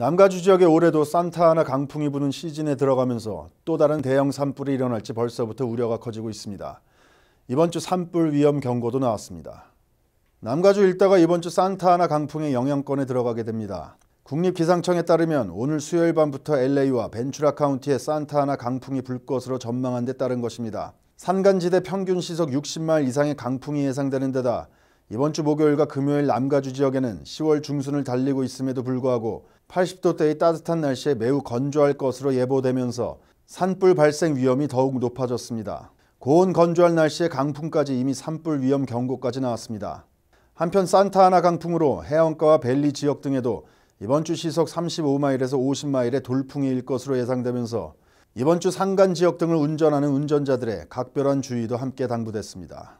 남가주 지역에 올해도 산타나 강풍이 부는 시즌에 들어가면서 또 다른 대형 산불이 일어날지 벌써부터 우려가 커지고 있습니다. 이번 주 산불 위험 경고도 나왔습니다. 남가주 일대가 이번 주 산타나 강풍의 영향권에 들어가게 됩니다. 국립기상청에 따르면 오늘 수요일 밤부터 LA와 벤츄라 카운티의 산타나 강풍이 불 것으로 전망한 데 따른 것입니다. 산간지대 평균 시속 60마일 이상의 강풍이 예상되는 데다 이번 주 목요일과 금요일 남가주 지역에는 10월 중순을 달리고 있음에도 불구하고 80도대의 따뜻한 날씨에 매우 건조할 것으로 예보되면서 산불 발생 위험이 더욱 높아졌습니다. 고온 건조할 날씨에 강풍까지 이미 산불 위험 경고까지 나왔습니다. 한편 산타하나 강풍으로 해안가와 벨리 지역 등에도 이번 주 시속 35마일에서 50마일의 돌풍이 일 것으로 예상되면서 이번 주 산간 지역 등을 운전하는 운전자들의 각별한 주의도 함께 당부됐습니다.